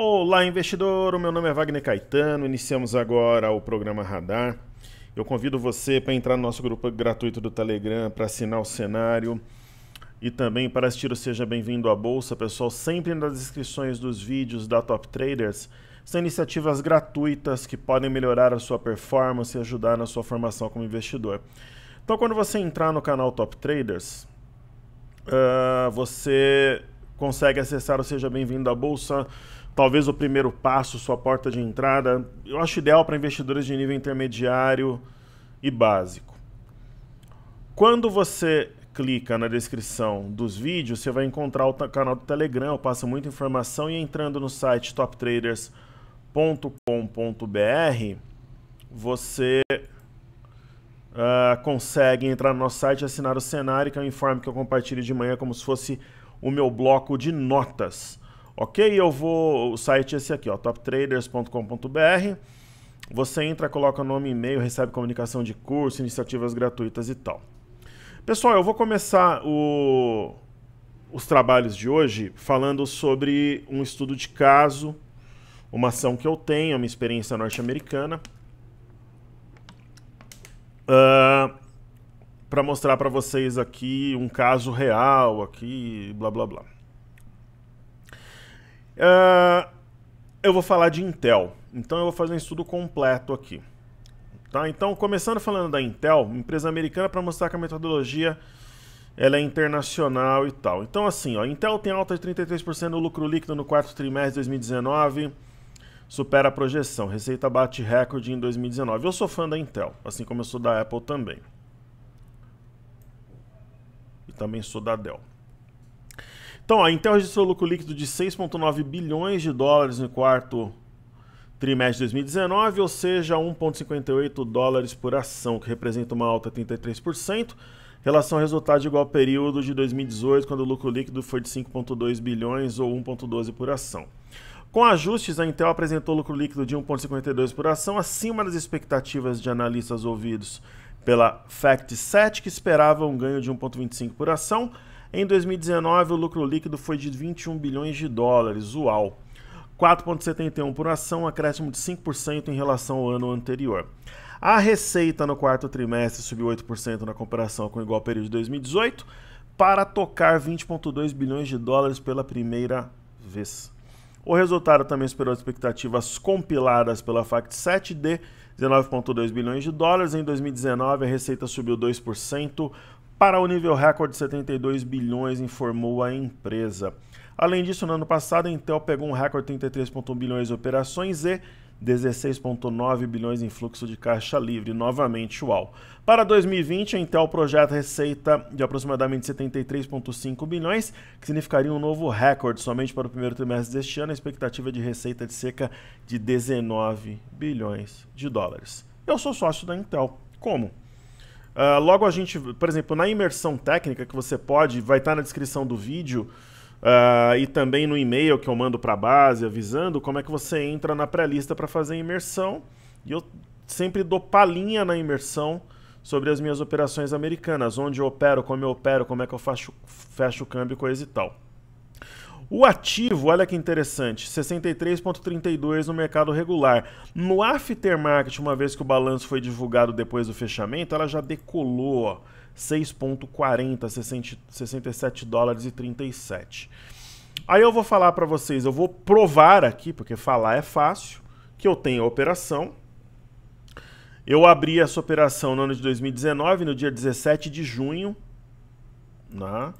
Olá, investidor! O meu nome é Wagner Caetano. Iniciamos agora o programa Radar. Eu convido você para entrar no nosso grupo gratuito do Telegram, para assinar o cenário e também para assistir o Seja Bem-vindo à Bolsa. Pessoal, sempre nas descrições dos vídeos da Top Traders são iniciativas gratuitas que podem melhorar a sua performance e ajudar na sua formação como investidor. Então, quando você entrar no canal Top Traders, uh, você consegue acessar o Seja Bem-vindo à Bolsa talvez o primeiro passo, sua porta de entrada. Eu acho ideal para investidores de nível intermediário e básico. Quando você clica na descrição dos vídeos, você vai encontrar o canal do Telegram, eu passo muita informação e entrando no site toptraders.com.br, você uh, consegue entrar no nosso site e assinar o cenário, que é um informe que eu compartilho de manhã como se fosse o meu bloco de notas. Ok, eu vou. O site é esse aqui, ó, toptraders.com.br. Você entra, coloca nome, e-mail, recebe comunicação de curso, iniciativas gratuitas e tal. Pessoal, eu vou começar o, os trabalhos de hoje falando sobre um estudo de caso, uma ação que eu tenho, uma experiência norte-americana. Uh, ah, para mostrar para vocês aqui um caso real aqui, blá blá blá. Uh, eu vou falar de Intel. Então eu vou fazer um estudo completo aqui. Tá? Então, começando falando da Intel, empresa americana, para mostrar que a metodologia ela é internacional e tal. Então, assim, ó, Intel tem alta de 33% no lucro líquido no quarto trimestre de 2019, supera a projeção. Receita bate recorde em 2019. Eu sou fã da Intel, assim como eu sou da Apple também. E também sou da Dell. Então, a Intel registrou lucro líquido de 6,9 bilhões de dólares no quarto trimestre de 2019, ou seja, 1,58 dólares por ação, que representa uma alta de 33%, em relação ao resultado de igual período de 2018, quando o lucro líquido foi de 5,2 bilhões ou 1,12 por ação. Com ajustes, a Intel apresentou lucro líquido de 1,52 por ação, acima das expectativas de analistas ouvidos pela FactSet, que esperava um ganho de 1,25 por ação, em 2019, o lucro líquido foi de 21 bilhões de dólares, UAU. 4,71 por ação, um acréscimo de 5% em relação ao ano anterior. A receita no quarto trimestre subiu 8% na comparação com o igual período de 2018, para tocar 20,2 bilhões de dólares pela primeira vez. O resultado também superou as expectativas compiladas pela FACT7 de 19,2 bilhões de dólares. Em 2019, a receita subiu 2% para o nível recorde de 72 bilhões, informou a empresa. Além disso, no ano passado, a Intel pegou um recorde de 33,1 bilhões de operações e 16,9 bilhões em fluxo de caixa livre, novamente UAU. Para 2020, a Intel projeta receita de aproximadamente 73,5 bilhões, que significaria um novo recorde. Somente para o primeiro trimestre deste ano, a expectativa de receita de cerca de 19 bilhões de dólares. Eu sou sócio da Intel. Como? Uh, logo a gente, por exemplo, na imersão técnica que você pode, vai estar tá na descrição do vídeo uh, e também no e-mail que eu mando para a base avisando como é que você entra na pré-lista para fazer a imersão. E eu sempre dou palhinha na imersão sobre as minhas operações americanas, onde eu opero, como eu opero, como é que eu faço fecho o câmbio, coisa e tal. O ativo, olha que interessante, 63,32 no mercado regular. No aftermarket, uma vez que o balanço foi divulgado depois do fechamento, ela já decolou, 6,40, 67 dólares e 37. Aí eu vou falar para vocês, eu vou provar aqui, porque falar é fácil, que eu tenho a operação. Eu abri essa operação no ano de 2019, no dia 17 de junho, né?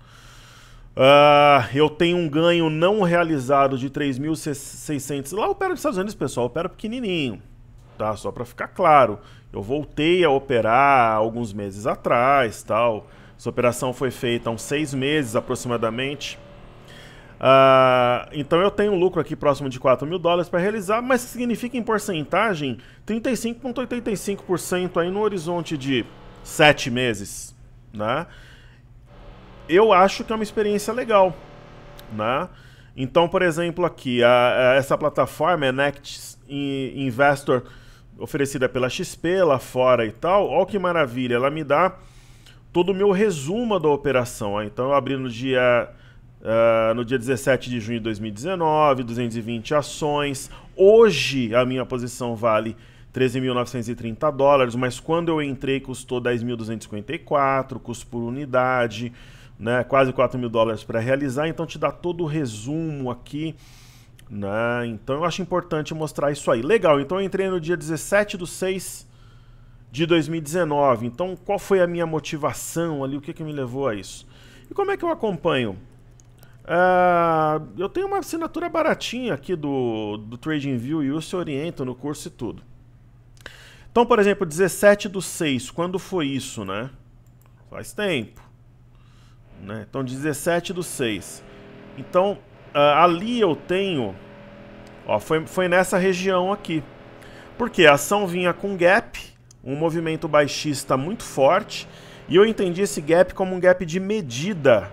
Uh, eu tenho um ganho não realizado de 3.600. Lá Opero nos Estados Unidos, pessoal, opera pequenininho, tá? Só para ficar claro. Eu voltei a operar alguns meses atrás, tal. Essa operação foi feita há uns seis meses aproximadamente. Uh, então eu tenho um lucro aqui próximo de 4 mil dólares para realizar, mas significa em porcentagem 35,85% aí no horizonte de 7 meses, né? eu acho que é uma experiência legal, né? Então, por exemplo, aqui, a, a, essa plataforma a é Next Investor, oferecida pela XP lá fora e tal. Olha que maravilha, ela me dá todo o meu resumo da operação. Ó. Então, eu abri no dia, uh, no dia 17 de junho de 2019, 220 ações. Hoje, a minha posição vale 13.930 dólares, mas quando eu entrei custou 10.254, custo por unidade, né, quase 4 mil dólares para realizar, então te dá todo o resumo aqui. Né, então eu acho importante mostrar isso aí. Legal, então eu entrei no dia 17 do 6 de 2019. Então qual foi a minha motivação ali, o que, que me levou a isso? E como é que eu acompanho? Uh, eu tenho uma assinatura baratinha aqui do, do TradingView e eu se oriento no curso e tudo. Então, por exemplo, 17 do 6, quando foi isso, né? Faz tempo. Né? Então, 17 do 6. Então, uh, ali eu tenho... Ó, foi, foi nessa região aqui. Porque a ação vinha com gap, um movimento baixista muito forte, e eu entendi esse gap como um gap de medida.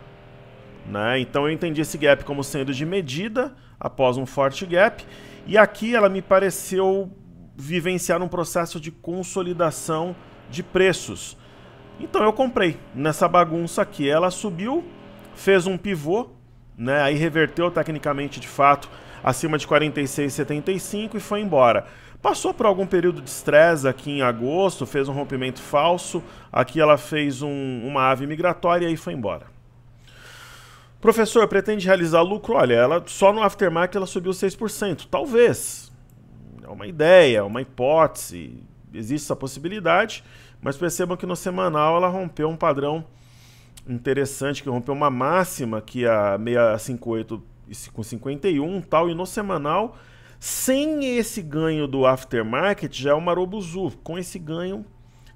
Né? Então eu entendi esse gap como sendo de medida, após um forte gap, e aqui ela me pareceu vivenciar um processo de consolidação de preços. Então eu comprei nessa bagunça aqui. Ela subiu, fez um pivô, né? Aí reverteu tecnicamente de fato acima de 46,75 e foi embora. Passou por algum período de estresse aqui em agosto, fez um rompimento falso. Aqui ela fez um, uma ave migratória e foi embora. Professor, pretende realizar lucro? Olha, ela só no aftermarket ela subiu 6%. Talvez, é uma ideia, uma hipótese, existe essa possibilidade, mas percebam que no semanal ela rompeu um padrão interessante, que rompeu uma máxima que a 658 com 51 tal, e no semanal, sem esse ganho do aftermarket, já é o Marobuzu. Com esse ganho,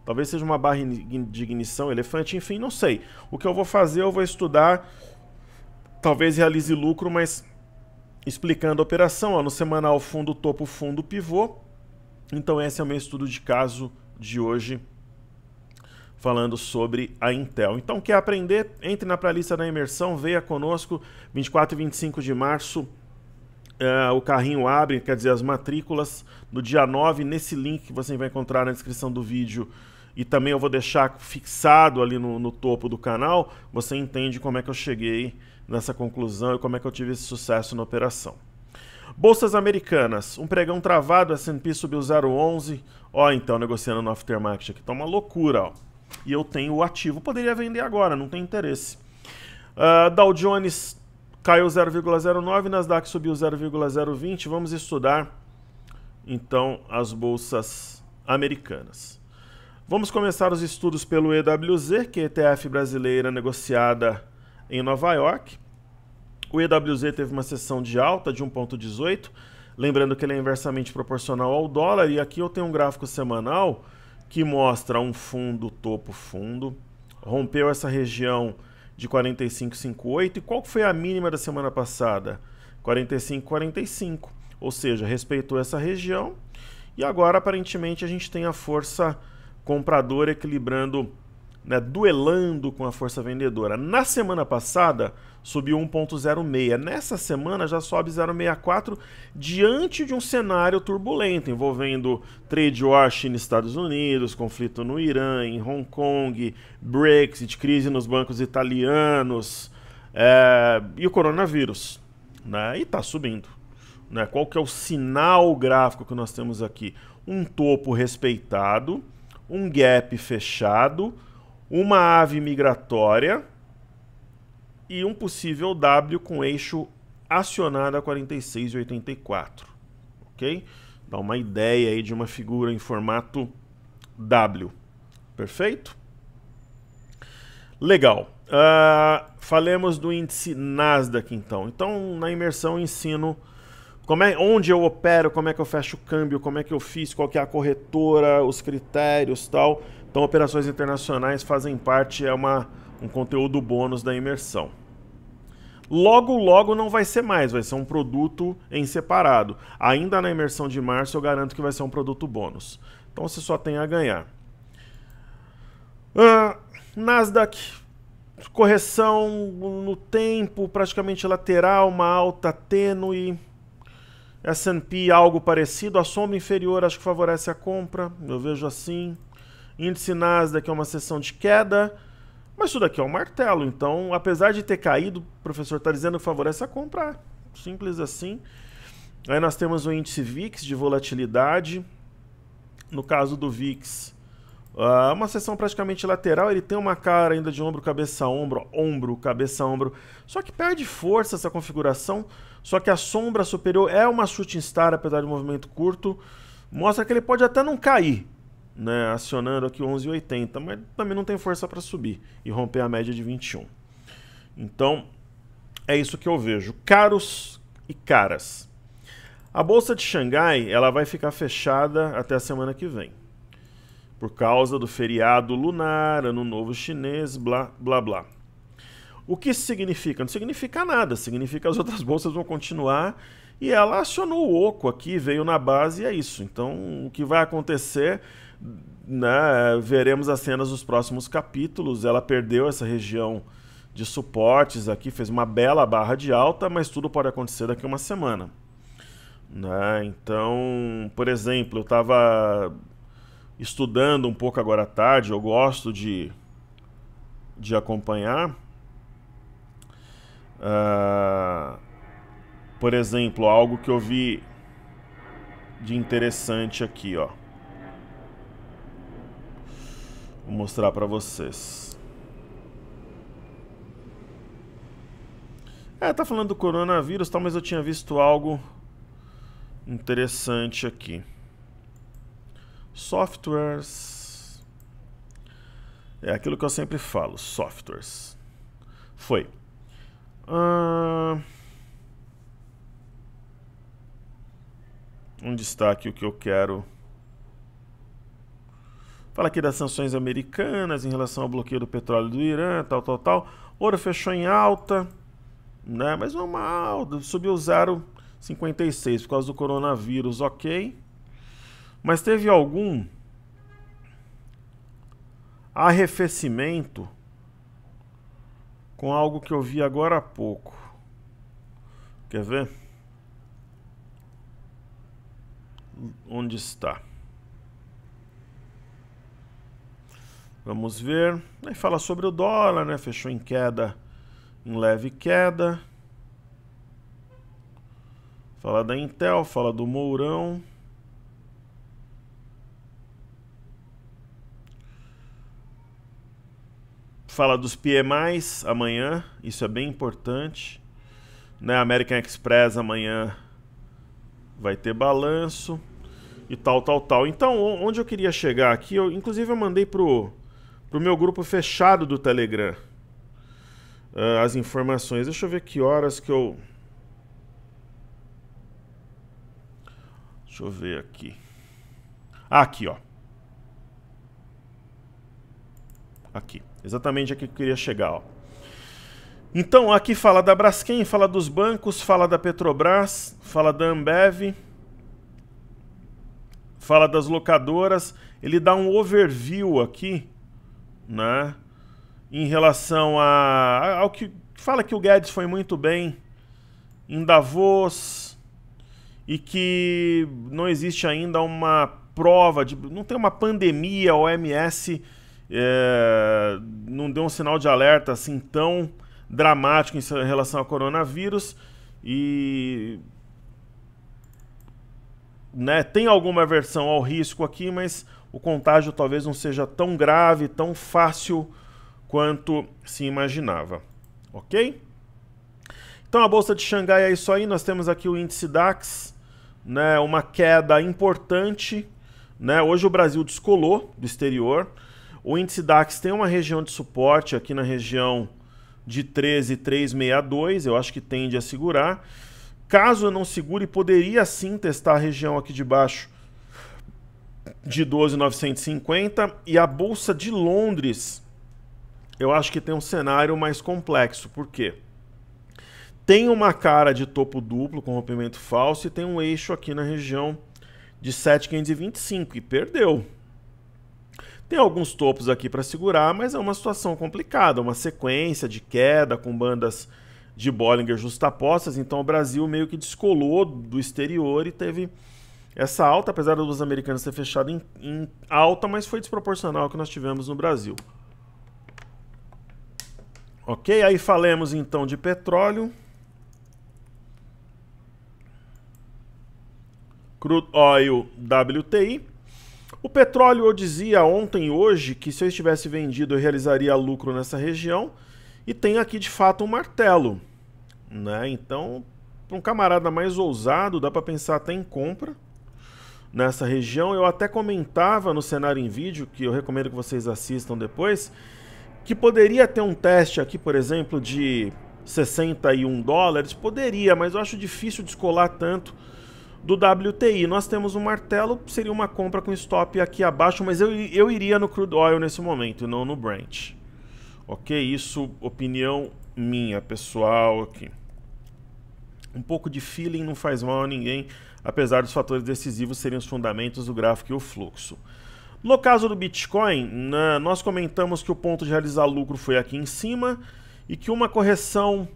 talvez seja uma barra de ignição, elefante, enfim, não sei. O que eu vou fazer, eu vou estudar, talvez realize lucro, mas explicando a operação, ó, no semanal fundo topo, fundo pivô. Então esse é o meu estudo de caso de hoje falando sobre a Intel. Então quer aprender? Entre na pré-lista da imersão, veja conosco 24 e 25 de março. Uh, o carrinho abre, quer dizer, as matrículas no dia 9, nesse link que você vai encontrar na descrição do vídeo e também eu vou deixar fixado ali no, no topo do canal, você entende como é que eu cheguei nessa conclusão e como é que eu tive esse sucesso na operação. Bolsas americanas, um pregão travado, S&P subiu 0,11. Ó, então, negociando no aftermarket aqui, tá uma loucura, ó. E eu tenho o ativo, poderia vender agora, não tem interesse. Uh, Dow Jones caiu 0,09, Nasdaq subiu 0,020. Vamos estudar, então, as bolsas americanas. Vamos começar os estudos pelo EWZ, que é ETF brasileira negociada em Nova York. O EWZ teve uma sessão de alta de 1,18, lembrando que ele é inversamente proporcional ao dólar. E aqui eu tenho um gráfico semanal que mostra um fundo, topo fundo, rompeu essa região de 45,58. E qual foi a mínima da semana passada? 45,45. Ou seja, respeitou essa região. E agora, aparentemente, a gente tem a força compradora equilibrando né, duelando com a força vendedora. Na semana passada subiu 1,06, nessa semana já sobe 0,64 diante de um cenário turbulento envolvendo trade war China-Estados Unidos, conflito no Irã, em Hong Kong, Brexit, crise nos bancos italianos é, e o coronavírus. Né, e está subindo. Né? Qual que é o sinal gráfico que nós temos aqui? Um topo respeitado, um gap fechado uma ave migratória e um possível W com eixo acionado a 46 e 84, ok? Dá uma ideia aí de uma figura em formato W, perfeito? Legal. Uh, falemos do índice Nasdaq então. Então, na imersão eu ensino como é, onde eu opero, como é que eu fecho o câmbio, como é que eu fiz, qual que é a corretora, os critérios, tal. Então, operações internacionais fazem parte, é uma, um conteúdo bônus da imersão. Logo, logo não vai ser mais, vai ser um produto em separado. Ainda na imersão de março, eu garanto que vai ser um produto bônus. Então, você só tem a ganhar. Uh, Nasdaq, correção no tempo, praticamente lateral, uma alta tênue. S&P algo parecido, a soma inferior acho que favorece a compra, eu vejo assim. Índice Nasdaq é uma sessão de queda, mas isso daqui é um martelo. Então, apesar de ter caído, o professor está dizendo que favorece a compra, Simples assim. Aí nós temos o índice VIX de volatilidade. No caso do VIX, ah, uma sessão praticamente lateral, ele tem uma cara ainda de ombro, cabeça, ombro, ombro, cabeça, ombro. Só que perde força essa configuração. Só que a sombra superior é uma shooting star, apesar de um movimento curto. Mostra que ele pode até não cair, né, acionando aqui 11,80, mas também não tem força para subir e romper a média de 21. Então, é isso que eu vejo. Caros e caras. A bolsa de Xangai, ela vai ficar fechada até a semana que vem. Por causa do feriado lunar, ano novo chinês, blá blá blá. O que isso significa? Não significa nada, significa que as outras bolsas vão continuar e ela acionou o oco aqui, veio na base e é isso. Então, o que vai acontecer né, veremos as cenas dos próximos capítulos. Ela perdeu essa região de suportes aqui, fez uma bela barra de alta, mas tudo pode acontecer daqui uma semana. Né? Então, por exemplo, eu estava estudando um pouco agora à tarde, eu gosto de, de acompanhar. Uh, por exemplo, algo que eu vi de interessante aqui, ó. Vou mostrar para vocês. É, tá falando do coronavírus, tal, mas eu tinha visto algo interessante aqui. Softwares. É aquilo que eu sempre falo, softwares. Foi. Uh... Onde está aqui o que eu quero? Fala aqui das sanções americanas em relação ao bloqueio do petróleo do Irã, tal, tal, tal. Ouro fechou em alta, né? Mas não mal subiu 0,56 por causa do coronavírus, ok. Mas teve algum arrefecimento com algo que eu vi agora há pouco. Quer ver? Onde está? Vamos ver. Aí fala sobre o dólar, né? Fechou em queda, em leve queda. Fala da Intel, fala do Mourão. Fala dos PMIs amanhã, isso é bem importante. Né? American Express amanhã vai ter balanço e tal, tal, tal. Então, onde eu queria chegar aqui, eu, inclusive eu mandei pro pro meu grupo fechado do Telegram. Uh, as informações. Deixa eu ver que horas que eu. Deixa eu ver aqui. Ah, aqui, ó. Aqui. Exatamente aqui que eu queria chegar, ó. Então, aqui fala da Braskem, fala dos bancos, fala da Petrobras, fala da Ambev, fala das locadoras. Ele dá um overview aqui né? Em relação a, ao que fala que o Guedes foi muito bem em Davos e que não existe ainda uma prova de, não tem uma pandemia, a OMS é, não deu um sinal de alerta assim tão dramático em relação ao coronavírus e né, tem alguma aversão ao risco aqui, mas o contágio talvez não seja tão grave, tão fácil quanto se imaginava. Ok? Então a bolsa de Xangai é isso aí. Nós temos aqui o índice DAX, né? Uma queda importante, né? Hoje o Brasil descolou do exterior. O índice DAX tem uma região de suporte aqui na região de 13,362. Eu acho que tende a segurar. Caso eu não segure, poderia sim testar a região aqui de baixo de 12.950 e a bolsa de Londres, eu acho que tem um cenário mais complexo. Por quê? Tem uma cara de topo duplo com rompimento falso e tem um eixo aqui na região de 7.525 e perdeu. Tem alguns topos aqui para segurar, mas é uma situação complicada, uma sequência de queda com bandas de Bollinger justapostas, então o Brasil meio que descolou do exterior e teve essa alta, apesar dos americanos ter fechado em, em alta, mas foi desproporcional ao que nós tivemos no Brasil. Ok, aí falemos então de petróleo. Crude Oil WTI. O petróleo eu dizia ontem e hoje que se eu estivesse vendido eu realizaria lucro nessa região e tem aqui de fato um martelo, né? Então, para um camarada mais ousado, dá para pensar até em compra nessa região. Eu até comentava no cenário em vídeo, que eu recomendo que vocês assistam depois, que poderia ter um teste aqui, por exemplo, de 61 dólares. Poderia, mas eu acho difícil descolar tanto do WTI. Nós temos um martelo, seria uma compra com stop aqui abaixo, mas eu, eu iria no crude oil nesse momento e não no Brent. Ok? Isso, opinião minha, pessoal, aqui. Um pouco de feeling não faz mal a ninguém apesar dos fatores decisivos serem os fundamentos do gráfico e o fluxo. No caso do Bitcoin, né, nós comentamos que o ponto de realizar lucro foi aqui em cima e que uma correção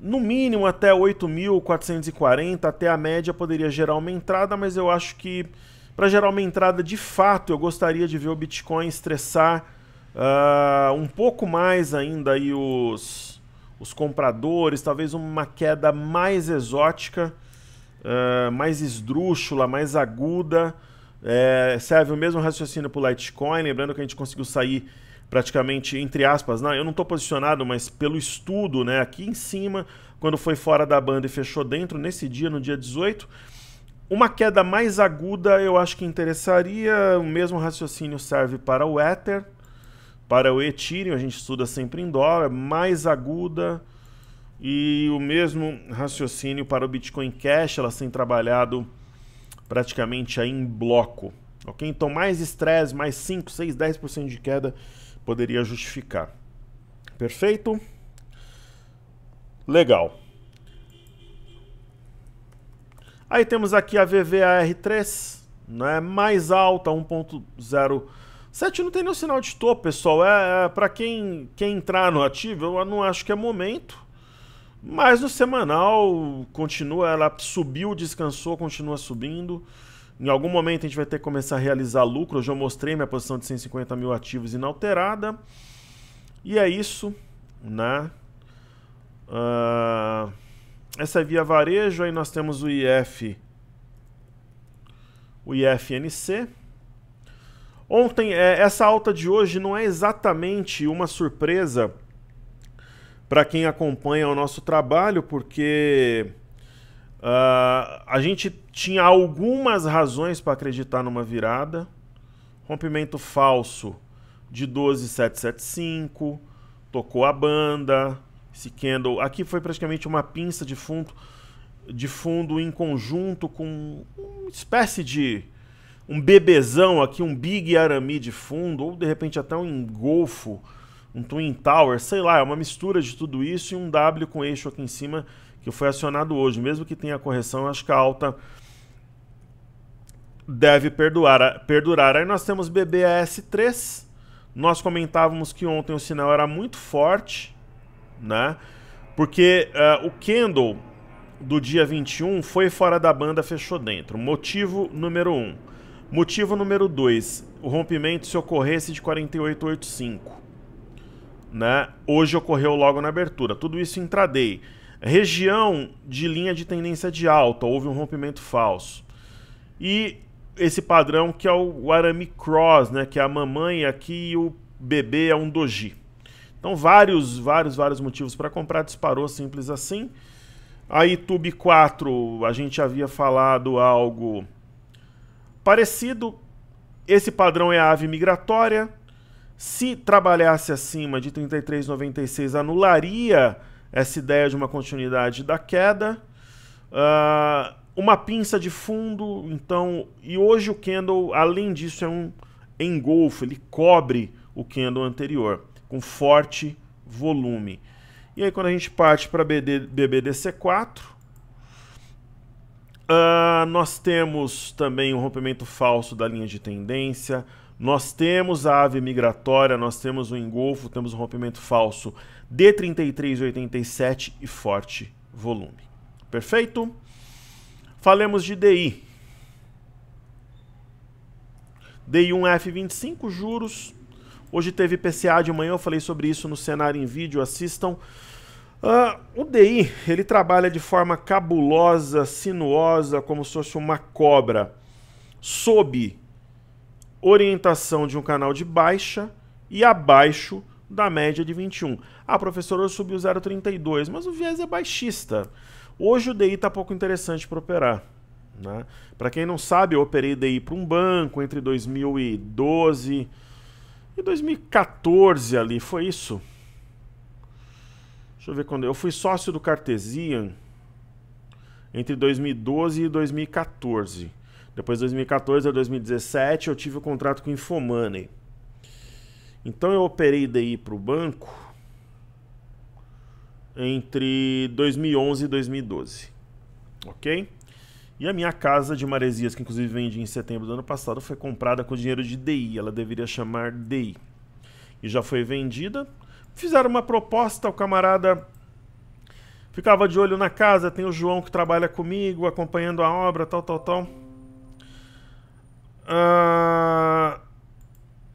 no mínimo até 8.440, até a média, poderia gerar uma entrada, mas eu acho que para gerar uma entrada de fato, eu gostaria de ver o Bitcoin estressar uh, um pouco mais ainda aí os, os compradores, talvez uma queda mais exótica uh, mais esdrúxula, mais aguda. É, serve o mesmo raciocínio para o Litecoin, lembrando que a gente conseguiu sair praticamente, entre aspas, não, eu não estou posicionado, mas pelo estudo, né, aqui em cima, quando foi fora da banda e fechou dentro, nesse dia, no dia 18, uma queda mais aguda eu acho que interessaria, o mesmo raciocínio serve para o Ether, para o Ethereum, a gente estuda sempre em dólar, mais aguda, e o mesmo raciocínio para o Bitcoin Cash, elas têm trabalhado praticamente aí em bloco. Ok? Então, mais estresse, mais 5, 6, 10% de queda poderia justificar. Perfeito? Legal. Aí temos aqui a VVAR3, né? mais alta, 1.07. Não tem nenhum sinal de topo, pessoal. É, é para quem quer entrar no ativo, eu não acho que é momento. Mas no semanal continua, ela subiu, descansou, continua subindo. Em algum momento a gente vai ter que começar a realizar lucro. Eu já mostrei minha posição de 150 mil ativos inalterada. E é isso, né? Uh, essa é via varejo. Aí nós temos o IF, o IFNC. Ontem, é, essa alta de hoje não é exatamente uma surpresa para quem acompanha o nosso trabalho, porque uh, a gente tinha algumas razões para acreditar numa virada. Rompimento falso de 12775, tocou a banda, esse candle. Aqui foi praticamente uma pinça de fundo, de fundo em conjunto com uma espécie de um bebezão aqui, um big arami de fundo, ou de repente até um engolfo um Twin Tower, sei lá, é uma mistura de tudo isso e um W com eixo aqui em cima que foi acionado hoje. Mesmo que tenha correção, acho que a alta deve perdurar. perdurar. Aí nós temos BBAS3. Nós comentávamos que ontem o sinal era muito forte, né? Porque uh, o candle do dia 21 foi fora da banda, fechou dentro. Motivo número 1. Um. Motivo número 2. O rompimento se ocorresse de 4885 né? Hoje ocorreu logo na abertura. Tudo isso intraday. Região de linha de tendência de alta, houve um rompimento falso. E esse padrão que é o arami cross, né, que é a mamãe aqui e o bebê é um doji. Então vários, vários, vários motivos para comprar, disparou simples assim. A YouTube 4, a gente havia falado algo parecido. Esse padrão é a ave migratória, se trabalhasse acima de 33,96, anularia essa ideia de uma continuidade da queda. Uh, uma pinça de fundo, então. E hoje o candle, além disso, é um engolfo, ele cobre o candle anterior, com forte volume. E aí, quando a gente parte para BD, BBDC4, uh, ah, nós temos também um rompimento falso da linha de tendência, nós temos a ave migratória, nós temos o engolfo, temos o rompimento falso D3387 e forte volume. Perfeito? Falemos de DI. DI1F25, juros. Hoje teve PCA de manhã, eu falei sobre isso no cenário em vídeo, assistam. Uh, o DI, ele trabalha de forma cabulosa, sinuosa, como se fosse uma cobra. Sob orientação de um canal de baixa e abaixo da média de 21. Ah, professor, hoje subiu 0,32, mas o viés é baixista. Hoje o DI está pouco interessante para operar. Né? Para quem não sabe, eu operei DI para um banco entre 2012 e 2014 ali, foi isso? Deixa eu ver quando. Eu fui sócio do Cartesian entre 2012 e 2014. Depois de 2014 a 2017 eu tive o um contrato com Infomoney. Então eu operei DI para o banco entre 2011 e 2012, ok? E a minha casa de Maresias, que inclusive vendi em setembro do ano passado, foi comprada com dinheiro de DI. Ela deveria chamar DI. E já foi vendida. Fizeram uma proposta, o camarada ficava de olho na casa. Tem o João que trabalha comigo, acompanhando a obra, tal, tal, tal. Uh...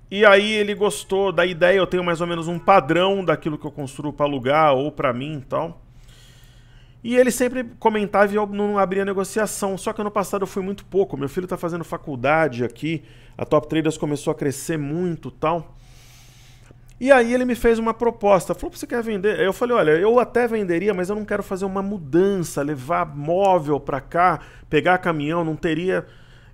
E aí ele gostou da ideia, eu tenho mais ou menos um padrão daquilo que eu construo para alugar ou para mim e tal. E ele sempre comentava e eu não abria negociação. Só que ano passado eu fui muito pouco. Meu filho está fazendo faculdade aqui. A Top Traders começou a crescer muito tal. E aí ele me fez uma proposta. Falou, você quer vender? Eu falei, olha, eu até venderia, mas eu não quero fazer uma mudança, levar móvel para cá, pegar caminhão, não teria...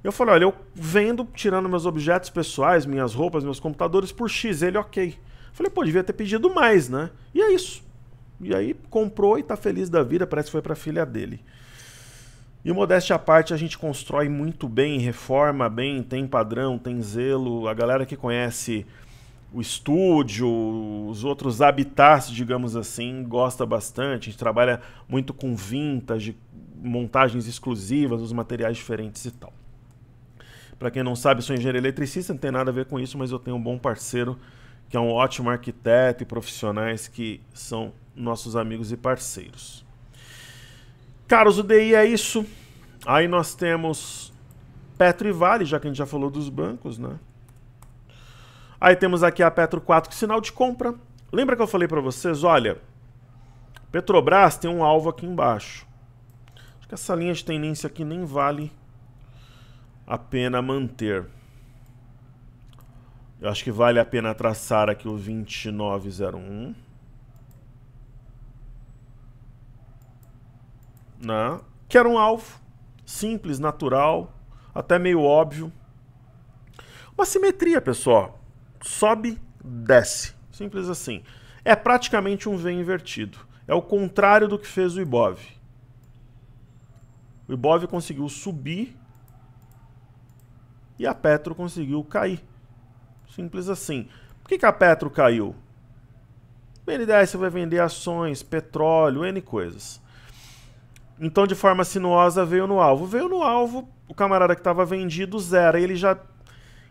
Eu falei, olha, eu vendo, tirando meus objetos pessoais, minhas roupas, meus computadores, por X, ele ok. Falei, pô, devia ter pedido mais, né? E é isso. E aí comprou e tá feliz da vida, parece que foi pra filha dele. E modéstia à parte, a gente constrói muito bem, reforma bem, tem padrão, tem zelo. A galera que conhece o estúdio, os outros habitats, digamos assim, gosta bastante. A gente trabalha muito com vintage, montagens exclusivas, os materiais diferentes e tal. Para quem não sabe, sou engenheiro eletricista, não tem nada a ver com isso, mas eu tenho um bom parceiro que é um ótimo arquiteto e profissionais que são nossos amigos e parceiros. Caros, o DI é isso. Aí nós temos Petro e Vale, já que a gente já falou dos bancos, né? Aí temos aqui a Petro 4, que sinal de compra. Lembra que eu falei para vocês, olha, Petrobras tem um alvo aqui embaixo. Acho que essa linha de tendência aqui nem vale a pena manter. Eu acho que vale a pena traçar aqui o 2901. Né? Que era um alvo simples, natural, até meio óbvio. Uma simetria, pessoal. Sobe, desce. Simples assim. É praticamente um V invertido. É o contrário do que fez o Ibov. O Ibov conseguiu subir e a Petro conseguiu cair. Simples assim. Por que, que a Petro caiu? BNDES vai vender ações, petróleo, N coisas. Então, de forma sinuosa, veio no alvo. Veio no alvo, o camarada que estava vendido zero. Ele já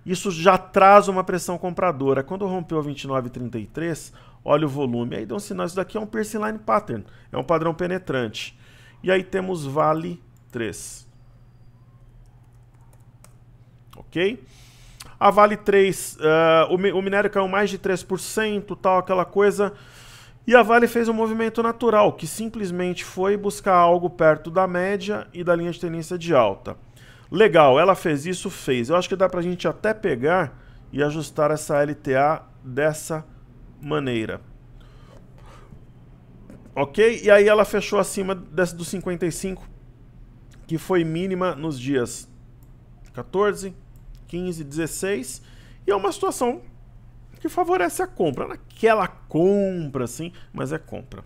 isso já traz uma pressão compradora. Quando rompeu 29,33, olha o volume. Aí deu um sinal, isso daqui é um piercing line pattern, é um padrão penetrante. E aí temos Vale 3 ok? A Vale 3, uh, eh, o, o minério caiu mais de 3%, tal, aquela coisa. E a Vale fez um movimento natural, que simplesmente foi buscar algo perto da média e da linha de tendência de alta. Legal, ela fez isso, fez. Eu acho que dá pra gente até pegar e ajustar essa LTA dessa maneira. Ok? E aí ela fechou acima dessa dos 55, que foi mínima nos dias 14, 15, 16, e é uma situação que favorece a compra, naquela compra, assim, mas é compra.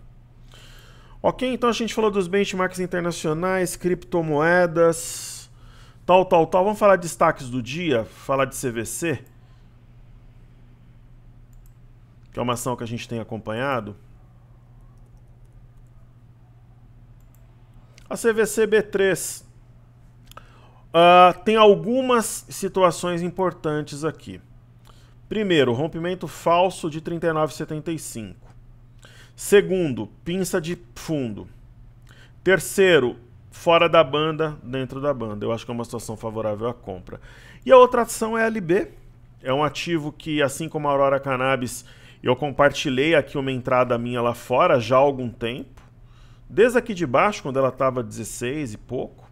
Ok, então a gente falou dos benchmarks internacionais, criptomoedas, tal, tal, tal. Vamos falar de destaques do dia, falar de CVC, que é uma ação que a gente tem acompanhado. A CVC B3 Uh, tem algumas situações importantes aqui. Primeiro, rompimento falso de 39,75. Segundo, pinça de fundo. Terceiro, fora da banda, dentro da banda. Eu acho que é uma situação favorável à compra. E a outra ação é a LB. É um ativo que, assim como a Aurora Cannabis, eu compartilhei aqui uma entrada minha lá fora já há algum tempo. Desde aqui de baixo, quando ela estava 16 e pouco.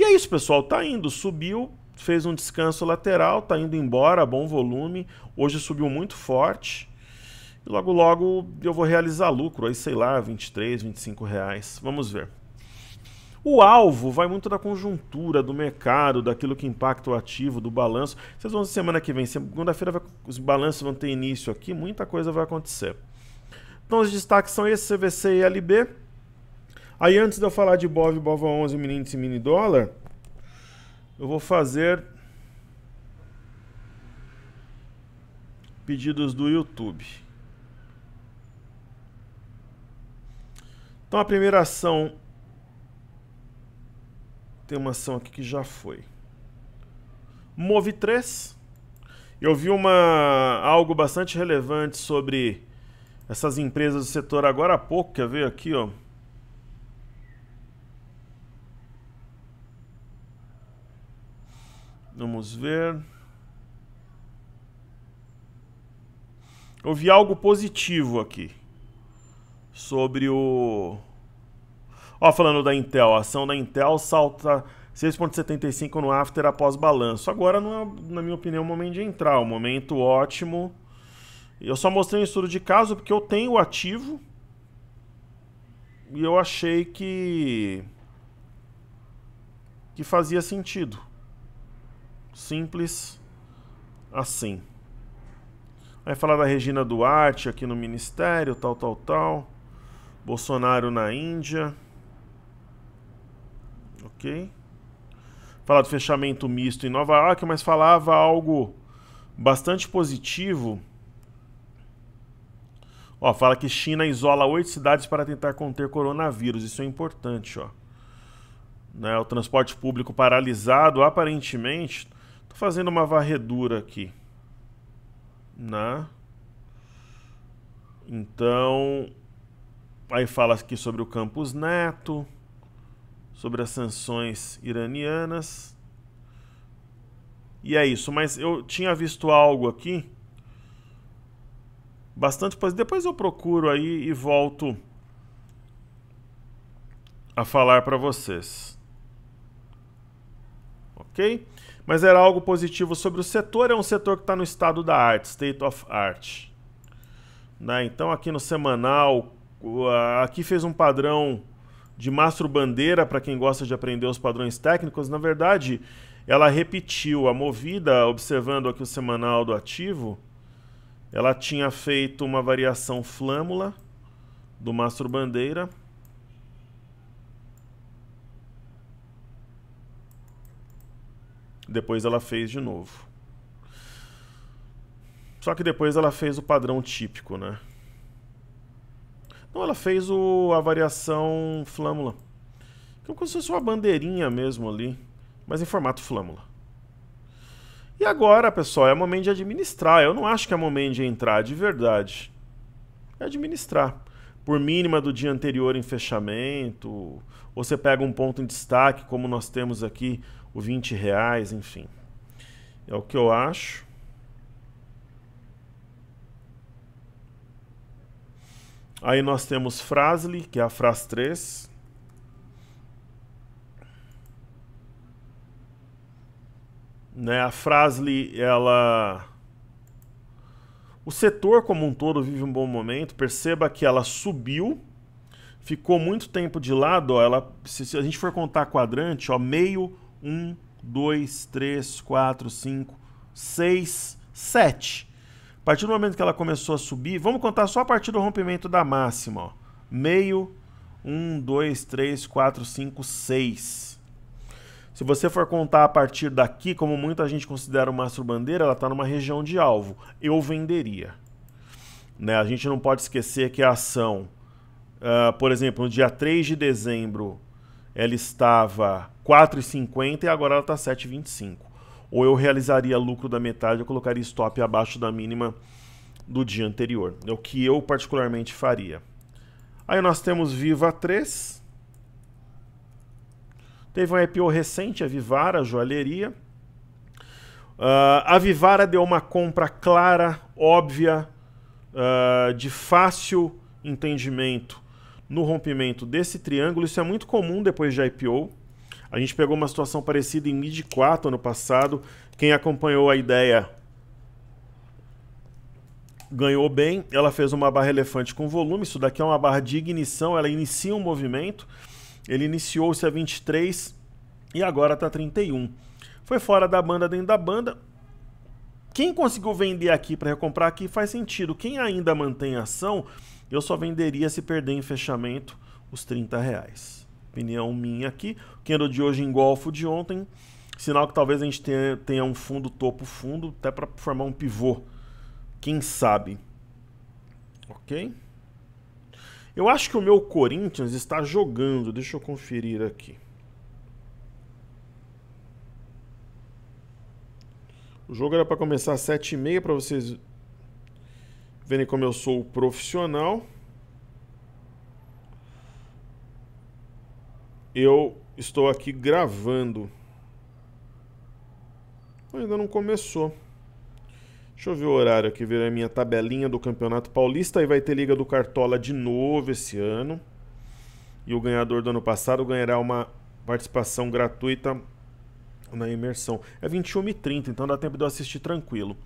E é isso, pessoal. Tá indo, subiu, fez um descanso lateral, tá indo embora, bom volume. Hoje subiu muito forte. E logo, logo eu vou realizar lucro, aí sei lá, 23, 25 reais. Vamos ver. O alvo vai muito da conjuntura, do mercado, daquilo que impacta o ativo, do balanço. Vocês vão semana que vem, segunda-feira os balanços vão ter início aqui, muita coisa vai acontecer. Então os destaques são esse CVC e LB. Aí antes de eu falar de BOV, BOVA 11, é mini índice, mini dólar, eu vou fazer pedidos do YouTube. Então a primeira ação tem uma ação aqui que já foi. Move 3. Eu vi uma algo bastante relevante sobre essas empresas do setor agora há pouco, quer ver aqui, ó. Vamos ver. Houve algo positivo aqui. Sobre o... Ó, falando da Intel, a ação da Intel salta 6,75 no after após balanço. Agora não é, na minha opinião, é o momento de entrar. O é momento ótimo. Eu só mostrei um estudo de caso porque eu tenho o ativo. E eu achei que... Que fazia sentido. Simples assim. Vai falar da Regina Duarte aqui no ministério, tal, tal, tal. Bolsonaro na Índia. Ok? Falar do fechamento misto em Nova York, mas falava algo bastante positivo. Ó, fala que China isola oito cidades para tentar conter coronavírus. Isso é importante, ó. Né, o transporte público paralisado, aparentemente, Tô fazendo uma varredura aqui. né? Então, aí fala aqui sobre o campus Neto, sobre as sanções iranianas. E é isso, mas eu tinha visto algo aqui bastante coisa. Depois eu procuro aí e volto a falar para vocês. OK? mas era algo positivo sobre o setor. É um setor que está no estado da arte, state of art. Né? Então, aqui no semanal, aqui fez um padrão de mastro bandeira para quem gosta de aprender os padrões técnicos. Na verdade, ela repetiu a movida, observando aqui o semanal do ativo. Ela tinha feito uma variação flâmula do mastro bandeira Depois ela fez de novo. Só que depois ela fez o padrão típico, né? Não, ela fez o, a variação flâmula. Então, como se fosse uma bandeirinha mesmo ali, mas em formato flâmula. E agora, pessoal, é o momento de administrar. Eu não acho que é o momento de entrar, de verdade. É administrar. Por mínima do dia anterior em fechamento, ou você pega um ponto em destaque, como nós temos aqui o 20 reais, enfim. É o que eu acho. Aí nós temos Frasli, que é a Fras 3. Né, a Frasli, ela... O setor como um todo vive um bom momento. Perceba que ela subiu, ficou muito tempo de lado. Ó, ela, se, se a gente for contar quadrante, ó, meio, um, dois, três, quatro, cinco, seis, sete. A partir do momento que ela começou a subir, vamos contar só a partir do rompimento da máxima. Ó. Meio, um, dois, três, quatro, cinco, seis. Se você for contar a partir daqui, como muita gente considera o mastro bandeira, ela está numa região de alvo. Eu venderia. Né? A gente não pode esquecer que a ação, uh, por exemplo, no dia 3 de dezembro ela estava 4,50 e agora ela está 7,25. Ou eu realizaria lucro da metade, eu colocaria stop abaixo da mínima do dia anterior. É o que eu particularmente faria. Aí nós temos Viva 3. Teve um IPO recente, a Vivara, a joalheria. Uh, a Vivara deu uma compra clara, óbvia, uh, de fácil entendimento no rompimento desse triângulo. Isso é muito comum depois de IPO. A gente pegou uma situação parecida em mid 4 ano passado. Quem acompanhou a ideia ganhou bem. Ela fez uma barra elefante com volume. Isso daqui é uma barra de ignição. Ela inicia um movimento. Ele iniciou-se a 23 e agora está 31. Foi fora da banda, dentro da banda. Quem conseguiu vender aqui para recomprar aqui faz sentido. Quem ainda mantém ação eu só venderia se perder em fechamento os 30 reais. Opinião minha aqui. O candle de hoje engolfa o de ontem. Sinal que talvez a gente tenha, tenha um fundo topo fundo, até para formar um pivô. Quem sabe? Ok? Eu acho que o meu Corinthians está jogando. Deixa eu conferir aqui. O jogo era para começar às 7h30 para vocês Vendo como eu sou profissional, eu estou aqui gravando. Ainda não começou. Deixa eu ver o horário aqui, ver a minha tabelinha do Campeonato Paulista. Aí vai ter Liga do Cartola de novo esse ano. E o ganhador do ano passado ganhará uma participação gratuita na imersão. É 21h30, então dá tempo de eu assistir tranquilo.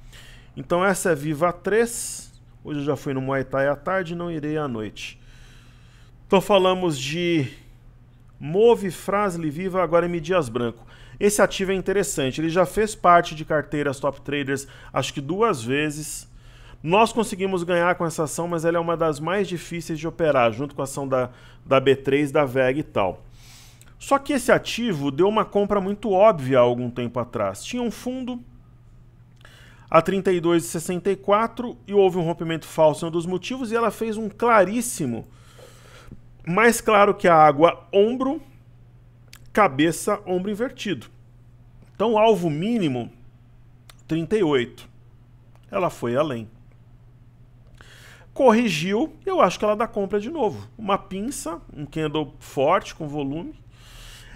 Então essa é Viva 3. Hoje eu já fui no Muay Thai à tarde e não irei à noite. Então falamos de Move, Frasle, Viva, agora é em Dias Branco. Esse ativo é interessante, ele já fez parte de carteiras top traders acho que duas vezes. Nós conseguimos ganhar com essa ação, mas ela é uma das mais difíceis de operar, junto com a ação da, da B3, da VEG e tal. Só que esse ativo deu uma compra muito óbvia há algum tempo atrás. Tinha um fundo a 32,64 e houve um rompimento falso, em um dos motivos, e ela fez um claríssimo, mais claro que a água, ombro, cabeça, ombro invertido. Então, alvo mínimo, 38. Ela foi além. Corrigiu, eu acho que ela dá compra de novo. Uma pinça, um candle forte, com volume.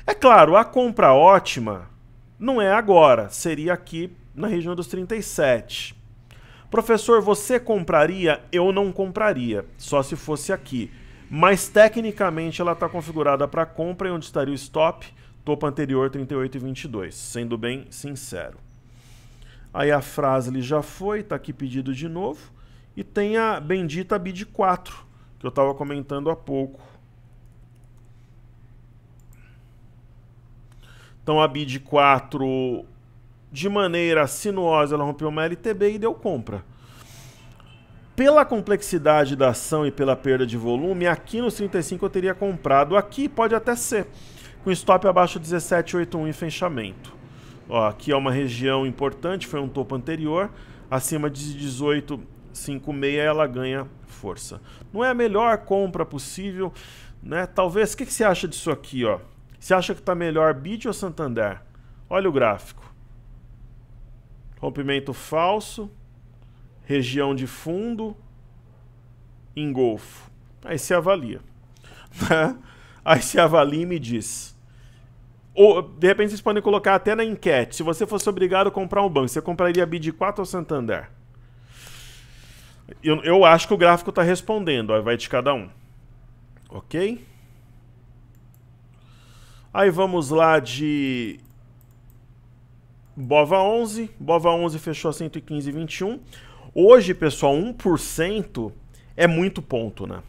É claro, a compra ótima não é agora, seria aqui na região dos 37. Professor, você compraria? Eu não compraria, só se fosse aqui. Mas tecnicamente ela está configurada para compra e onde estaria o stop? Topo anterior 38,22, sendo bem sincero. Aí a frase ele já foi, está aqui pedido de novo. E tem a bendita bid 4, que eu estava comentando há pouco. Então a bid 4 de maneira sinuosa, ela rompeu uma LTB e deu compra. Pela complexidade da ação e pela perda de volume, aqui nos 35 eu teria comprado. Aqui pode até ser, com stop abaixo 17,81 e fechamento. Ó, aqui é uma região importante, foi um topo anterior. Acima de 18,56 ela ganha força. Não é a melhor compra possível, né? Talvez, o que, que você acha disso aqui, ó? Você acha que está melhor BID ou Santander? Olha o gráfico rompimento falso, região de fundo, engolfo. Aí se avalia. Né? Aí se avalia e me diz. Ou, de repente, vocês podem colocar até na enquete. Se você fosse obrigado a comprar um banco, você compraria BID 4 ou Santander? Eu, eu acho que o gráfico está respondendo. Aí vai de cada um. Ok? Aí vamos lá de Bova 11, Bova 11 fechou a 115,21. Hoje, pessoal, 1% é muito ponto, né?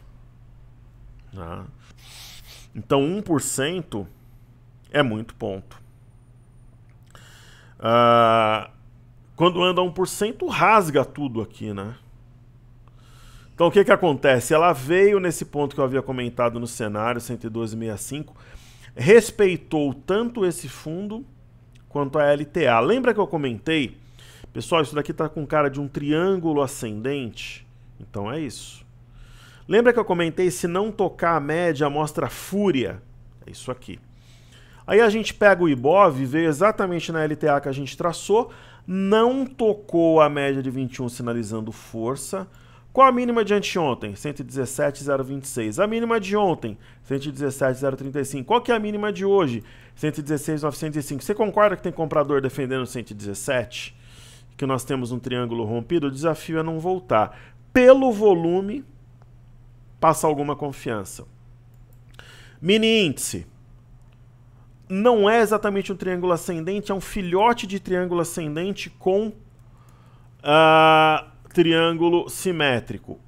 Ah. Então, 1% é muito ponto. Ah, quando anda 1%, rasga tudo aqui, né? Então, o que, que acontece? Ela veio nesse ponto que eu havia comentado no cenário, 112,65, respeitou tanto esse fundo quanto à LTA. Lembra que eu comentei? Pessoal, isso daqui está com cara de um triângulo ascendente. Então é isso. Lembra que eu comentei se não tocar a média mostra fúria? É isso aqui. Aí a gente pega o IBOV, e veio exatamente na LTA que a gente traçou, não tocou a média de 21 sinalizando força, qual a mínima de anteontem? 117,026. A mínima de ontem? 117,035. Qual que é a mínima de hoje? 116,905. Você concorda que tem comprador defendendo 117? Que nós temos um triângulo rompido? O desafio é não voltar. Pelo volume, passa alguma confiança. Mini índice. Não é exatamente um triângulo ascendente, é um filhote de triângulo ascendente com... Uh, triângulo simétrico.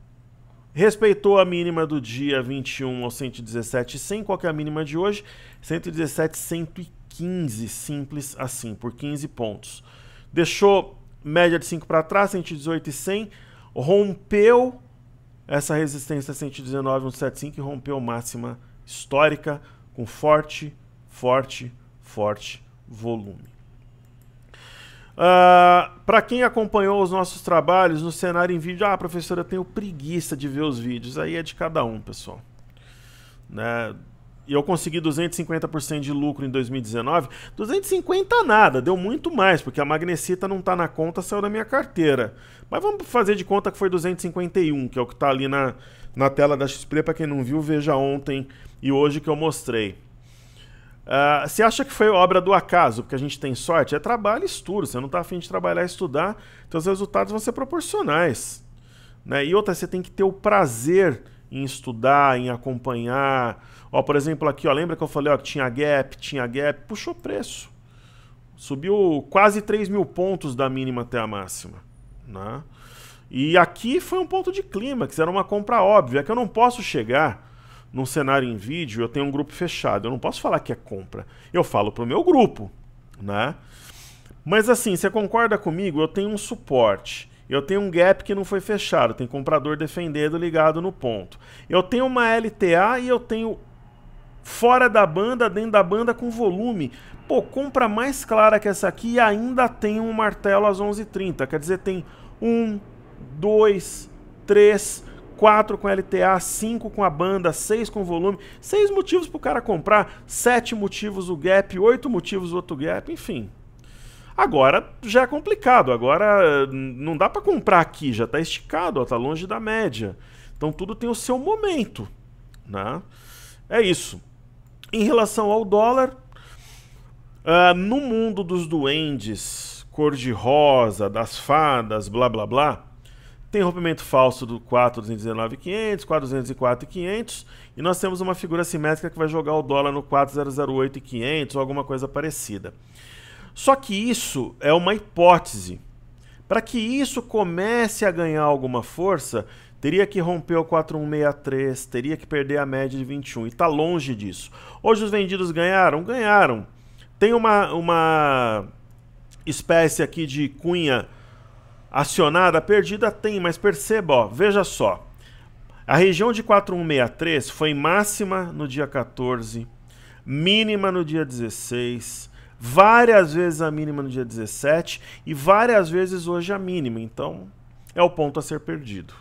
Respeitou a mínima do dia 21 ao 117, 100. Qual que é a mínima de hoje? 117, 115. Simples assim, por 15 pontos. Deixou média de 5 para trás, 118 e 100. Rompeu essa resistência 119, 175 e rompeu máxima histórica com forte, forte, forte volume. Uh, ah, para quem acompanhou os nossos trabalhos no cenário em vídeo, ah, professora, eu tenho preguiça de ver os vídeos. Aí é de cada um, pessoal. Né? E eu consegui 250% de lucro em 2019. 250 nada, deu muito mais, porque a magnesita não está na conta, saiu da minha carteira. Mas vamos fazer de conta que foi 251, que é o que está ali na, na tela da XP. Para quem não viu, veja ontem e hoje que eu mostrei. Uh, você acha que foi obra do acaso, porque a gente tem sorte? É trabalho e estudo. Você não está afim de trabalhar e estudar, então os resultados vão ser proporcionais. Né? E outra, você tem que ter o prazer em estudar, em acompanhar. Ó, por exemplo, aqui, ó, lembra que eu falei ó, que tinha gap, tinha gap, puxou preço. Subiu quase 3 mil pontos da mínima até a máxima. Né? E aqui foi um ponto de clímax, era uma compra óbvia, é que eu não posso chegar num cenário em vídeo, eu tenho um grupo fechado. Eu não posso falar que é compra. Eu falo pro meu grupo, né? Mas assim, você concorda comigo? Eu tenho um suporte. Eu tenho um gap que não foi fechado. Tem comprador defendendo ligado no ponto. Eu tenho uma LTA e eu tenho fora da banda, dentro da banda com volume. Pô, compra mais clara que essa aqui e ainda tem um martelo às 11h30. Quer dizer, tem um, dois, três 4 com LTA, 5 com a banda, 6 com volume, 6 motivos pro cara comprar, 7 motivos o gap, 8 motivos o outro gap, enfim. Agora já é complicado, agora eh, não dá para comprar aqui, já tá esticado, ó, tá longe da média. Então tudo tem o seu momento, né? É isso. Em relação ao dólar, uh, no mundo dos duendes, cor-de-rosa, das fadas, blá blá blá, tem rompimento falso do 4.219.500, 4.204.500 e nós temos uma figura simétrica que vai jogar o dólar no 4.008.500 ou alguma coisa parecida. Só que isso é uma hipótese. Para que isso comece a ganhar alguma força, teria que romper o 4163, teria que perder a média de 21 e está longe disso. Hoje os vendidos ganharam? Ganharam. Tem uma, uma espécie aqui de cunha acionada, perdida tem, mas perceba, ó, veja só. A região de 4163 foi máxima no dia 14, mínima no dia 16, várias vezes a mínima no dia 17 e várias vezes hoje a mínima. Então, é o ponto a ser perdido.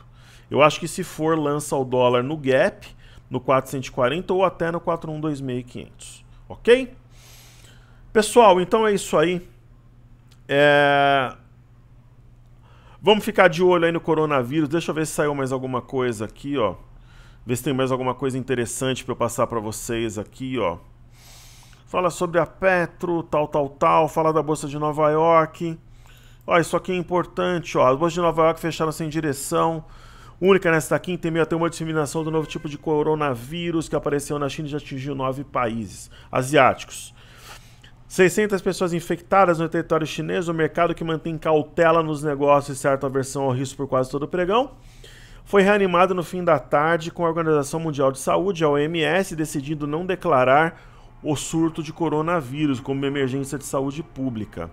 Eu acho que se for, lança o dólar no gap, no 440 ou até no 4126,500. Ok? Pessoal, então é isso aí. É... Vamos ficar de olho aí no coronavírus. Deixa eu ver se saiu mais alguma coisa aqui, ó. Ver se tem mais alguma coisa interessante para eu passar para vocês aqui, ó. Fala sobre a Petro, tal, tal, tal. Fala da Bolsa de Nova York. Ó, isso aqui é importante, ó. As bolsas de Nova York fecharam sem direção. Única nesta quinta, em meio a uma disseminação do novo tipo de coronavírus que apareceu na China e já atingiu nove países asiáticos. 600 pessoas infectadas no território chinês, o mercado que mantém cautela nos negócios e certa aversão ao risco por quase todo o pregão, foi reanimado no fim da tarde com a Organização Mundial de Saúde, a OMS, decidindo não declarar o surto de coronavírus como emergência de saúde pública.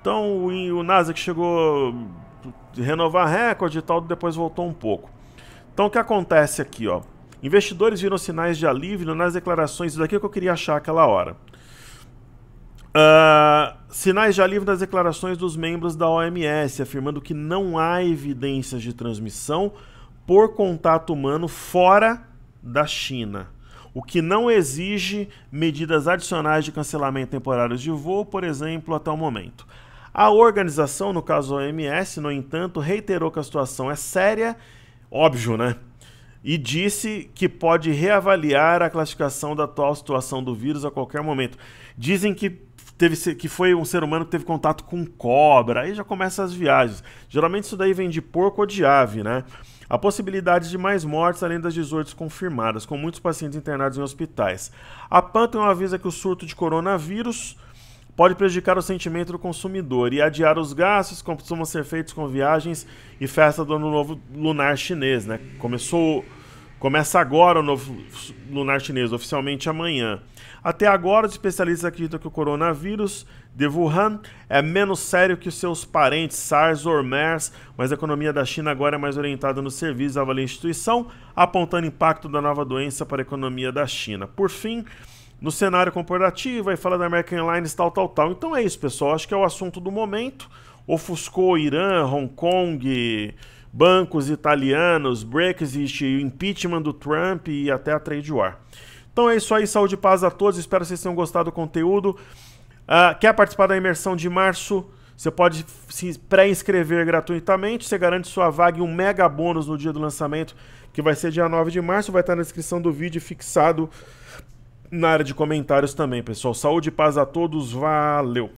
Então o Nasdaq chegou a renovar recorde e tal, depois voltou um pouco. Então o que acontece aqui, ó? Investidores viram sinais de alívio nas declarações, isso daqui é o que eu queria achar aquela hora. Uh, sinais já livre das declarações dos membros da OMS, afirmando que não há evidências de transmissão por contato humano fora da China, o que não exige medidas adicionais de cancelamento temporário de voo, por exemplo, até o momento. A organização, no caso a OMS, no entanto, reiterou que a situação é séria, óbvio, né? e disse que pode reavaliar a classificação da atual situação do vírus a qualquer momento. Dizem que teve que foi um ser humano que teve contato com cobra. Aí já começa as viagens. Geralmente isso daí vem de porco ou de ave, né? A possibilidade de mais mortes além das 18 confirmadas, com muitos pacientes internados em hospitais. A Pantheon avisa que o surto de coronavírus pode prejudicar o sentimento do consumidor e adiar os gastos como costumam ser feitos com viagens e festa do ano novo lunar chinês, né? Começou começa agora o novo lunar chinês, oficialmente amanhã. Até agora, os especialistas acreditam que o coronavírus de Wuhan é menos sério que os seus parentes SARS ou MERS, mas a economia da China agora é mais orientada no serviço, avalia a instituição, apontando impacto da nova doença para a economia da China. Por fim, no cenário corporativo, aí fala da American Airlines, tal, tal, tal. Então é isso, pessoal. Acho que é o assunto do momento. Ofuscou Irã, Hong Kong, bancos italianos, Brexit, impeachment do Trump e até a trade war. Então é isso aí, saúde e paz a todos. Espero que vocês tenham gostado do conteúdo. Uh, quer participar da imersão de março? Você pode se pré-inscrever gratuitamente, você garante sua vaga e um mega bônus no dia do lançamento, que vai ser dia 9 de março, vai estar na descrição do vídeo fixado na área de comentários também, pessoal. Saúde e paz a todos, valeu!